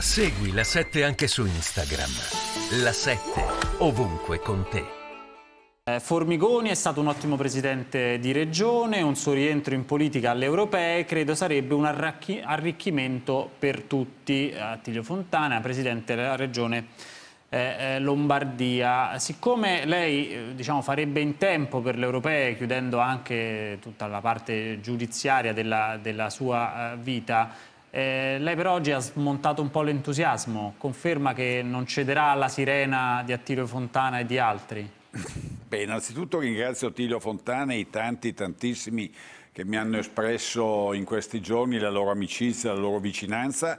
Segui la 7 anche su Instagram. La 7 ovunque con te. Eh, Formigoni è stato un ottimo presidente di regione, un suo rientro in politica alle europee credo sarebbe un arricchimento per tutti. Attilio Fontana, presidente della regione eh, eh, Lombardia. Siccome lei diciamo, farebbe in tempo per le europee, chiudendo anche tutta la parte giudiziaria della, della sua vita, eh, lei per oggi ha smontato un po' l'entusiasmo, conferma che non cederà alla sirena di Attilio Fontana e di altri? Beh, innanzitutto ringrazio Attilio Fontana e i tanti, tantissimi che mi hanno espresso in questi giorni la loro amicizia, la loro vicinanza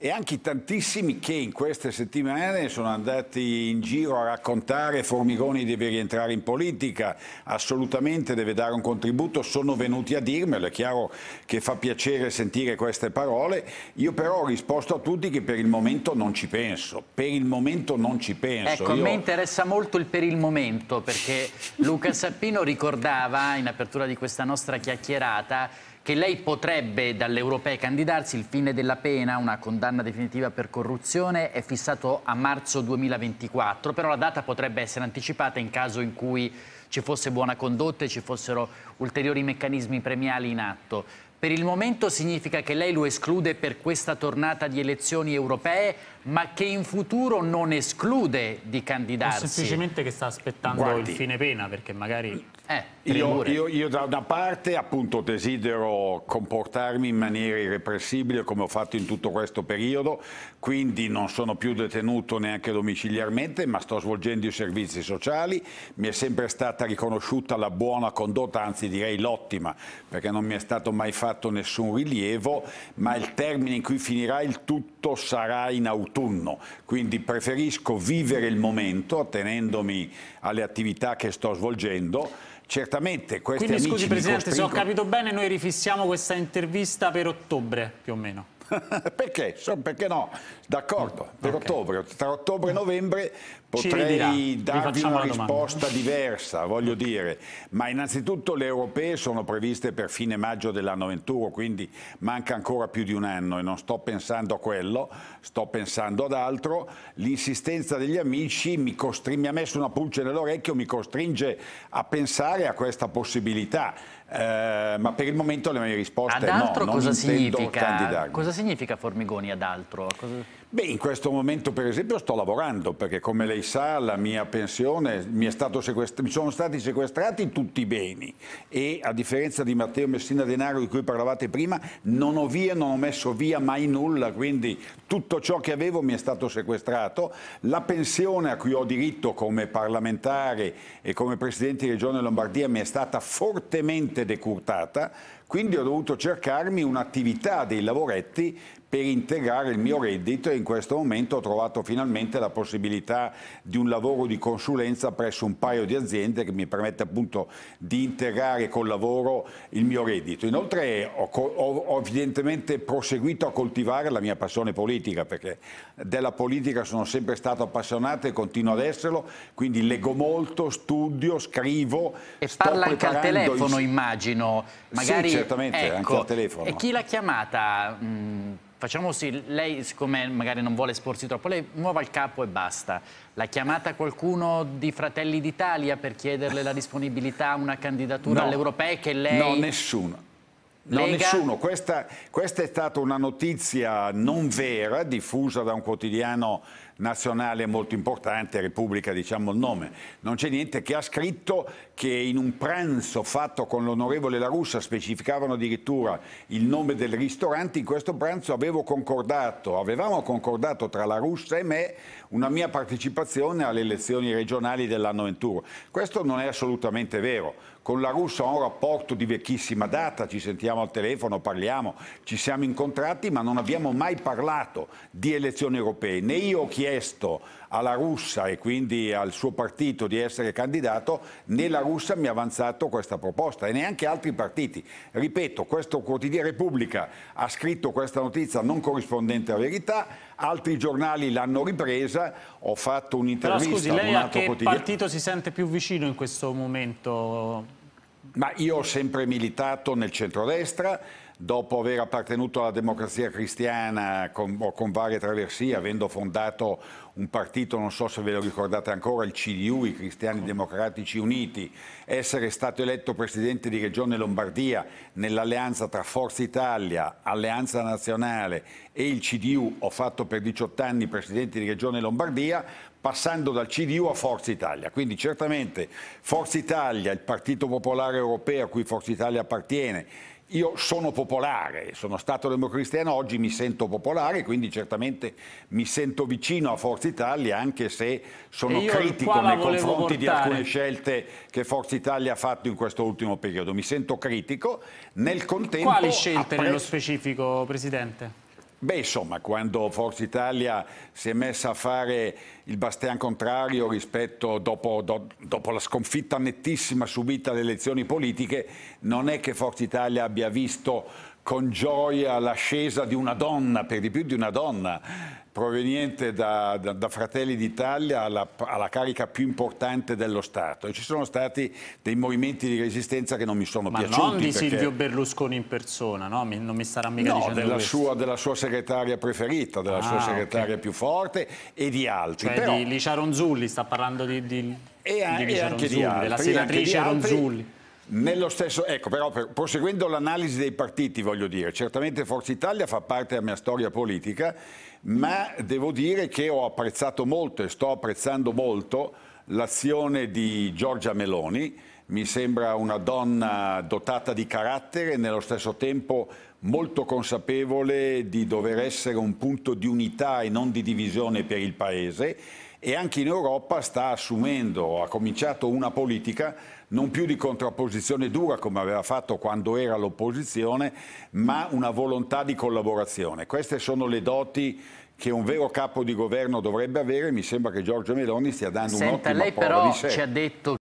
e anche tantissimi che in queste settimane sono andati in giro a raccontare Formigoni deve rientrare in politica, assolutamente deve dare un contributo, sono venuti a dirmelo, è chiaro che fa piacere sentire queste parole, io però ho risposto a tutti che per il momento non ci penso, per il momento non ci penso. Ecco, io... me interessa molto il per il momento perché Luca Sappino ricordava in apertura di questa nostra chiacchierata che lei potrebbe dalle europee candidarsi, il fine della pena, una condanna definitiva per corruzione, è fissato a marzo 2024, però la data potrebbe essere anticipata in caso in cui ci fosse buona condotta e ci fossero ulteriori meccanismi premiali in atto. Per il momento significa che lei lo esclude per questa tornata di elezioni europee, ma che in futuro non esclude di candidarsi. O semplicemente che sta aspettando Guardi. il fine pena, perché magari eh, io, io, io, da una parte appunto desidero comportarmi in maniera irrepressibile come ho fatto in tutto questo periodo, quindi non sono più detenuto neanche domiciliarmente, ma sto svolgendo i servizi sociali, mi è sempre stata riconosciuta la buona condotta, anzi direi l'ottima, perché non mi è stato mai fatto nessun rilievo, ma il termine in cui finirà il tutto sarà in autunno, quindi preferisco vivere il momento attenendomi alle attività che sto svolgendo Certamente questi Quindi scusi Presidente, se ho capito bene, noi rifissiamo questa intervista per ottobre più o meno. perché? Perché no? D'accordo, per okay. ottobre, tra ottobre e novembre potrei darvi una risposta domanda. diversa, voglio dire, ma innanzitutto le europee sono previste per fine maggio dell'anno 21, quindi manca ancora più di un anno e non sto pensando a quello, sto pensando ad altro. L'insistenza degli amici mi, mi ha messo una pulce nell'orecchio, mi costringe a pensare a questa possibilità eh, ma per il momento le mie risposte ad altro no, cosa significa, Cosa significa Formigoni ad altro? Cosa... Beh, in questo momento per esempio sto lavorando perché come lei sa la mia pensione mi, è mi, sono stati sequestrati tutti i beni e a differenza di Matteo Messina Denaro di cui parlavate prima non ho via, non ho messo via mai nulla quindi tutto ciò che avevo mi è stato sequestrato la pensione a cui ho diritto come parlamentare e come Presidente di Regione Lombardia mi è stata fortemente decurtata quindi ho dovuto cercarmi un'attività dei lavoretti per integrare il mio reddito e in questo momento ho trovato finalmente la possibilità di un lavoro di consulenza presso un paio di aziende che mi permette appunto di integrare col lavoro il mio reddito. Inoltre ho, ho evidentemente proseguito a coltivare la mia passione politica perché della politica sono sempre stato appassionato e continuo ad esserlo, quindi leggo molto, studio, scrivo. E parla anche al telefono in... immagino. Magari... Sì, certamente, ecco. anche al telefono. E chi l'ha chiamata? Mh mm, Facciamo sì, lei siccome magari non vuole esporsi troppo, lei muova il capo e basta. L'ha chiamata qualcuno di Fratelli d'Italia per chiederle la disponibilità a una candidatura no, all'Europea che lei... No, nessuno. No, Lega? nessuno. Questa, questa, è stata una notizia non vera, diffusa da un quotidiano nazionale molto importante, Repubblica diciamo il nome. Non c'è niente che ha scritto che in un pranzo fatto con l'onorevole La Russa specificavano addirittura il nome del ristorante. In questo pranzo avevo concordato, avevamo concordato tra La Russa e me una mia partecipazione alle elezioni regionali dell'anno 21. Questo non è assolutamente vero con la Russia ho un rapporto di vecchissima data, ci sentiamo al telefono, parliamo, ci siamo incontrati, ma non abbiamo mai parlato di elezioni europee. Né io ho chiesto alla russa e quindi al suo partito di essere candidato, nella la russa mi ha avanzato questa proposta e neanche altri partiti. Ripeto, questo quotidiano Repubblica ha scritto questa notizia non corrispondente alla verità, altri giornali l'hanno ripresa, ho fatto un'intervista scusi, lei a che quotidiano... partito si sente più vicino in questo momento? Ma io ho sempre militato nel centrodestra, dopo aver appartenuto alla democrazia cristiana con, con varie traversie, avendo fondato un partito, non so se ve lo ricordate ancora, il CDU, i Cristiani Democratici Uniti, essere stato eletto presidente di Regione Lombardia nell'alleanza tra Forza Italia, Alleanza Nazionale e il CDU, ho fatto per 18 anni presidente di Regione Lombardia, passando dal CDU a Forza Italia. Quindi certamente Forza Italia, il Partito Popolare Europeo a cui Forza Italia appartiene, io sono popolare, sono stato democristiano, oggi mi sento popolare, quindi certamente mi sento vicino a Forza Italia, anche se sono critico nei confronti portare. di alcune scelte che Forza Italia ha fatto in questo ultimo periodo. Mi sento critico, nel contempo... Quali scelte apprezzo... nello specifico, Presidente? Beh, insomma, quando Forza Italia si è messa a fare il bastian contrario rispetto dopo, do, dopo, la sconfitta nettissima subita alle elezioni politiche, non è che Forza Italia abbia visto con gioia l'ascesa di una donna, per di più di una donna, proveniente da, da, da Fratelli d'Italia alla, alla, carica più importante dello Stato e ci sono stati dei movimenti di resistenza che non mi sono Ma piaciuti. Ma non di perché... Silvio Berlusconi in persona, no? mi, non mi starà mica no, dicendo della sua, della sua, segretaria preferita, della ah, sua segretaria okay. più forte e di altri. Cioè Però... di Licia Ronzulli, sta parlando di... di... E, di e anche, Ronzulli, di altri, e anche di altri, senatrice Ronzulli nello stesso, ecco però per, proseguendo l'analisi dei partiti voglio dire, certamente Forza Italia fa parte della mia storia politica, ma devo dire che ho apprezzato molto e sto apprezzando molto l'azione di Giorgia Meloni, mi sembra una donna dotata di carattere e nello stesso tempo molto consapevole di dover essere un punto di unità e non di divisione per il Paese e anche in Europa sta assumendo, ha cominciato una politica non più di contrapposizione dura come aveva fatto quando era l'opposizione, ma una volontà di collaborazione. Queste sono le doti che un vero capo di governo dovrebbe avere, mi sembra che Giorgio Meloni stia dando Senta, un'ottima lei però ci ha detto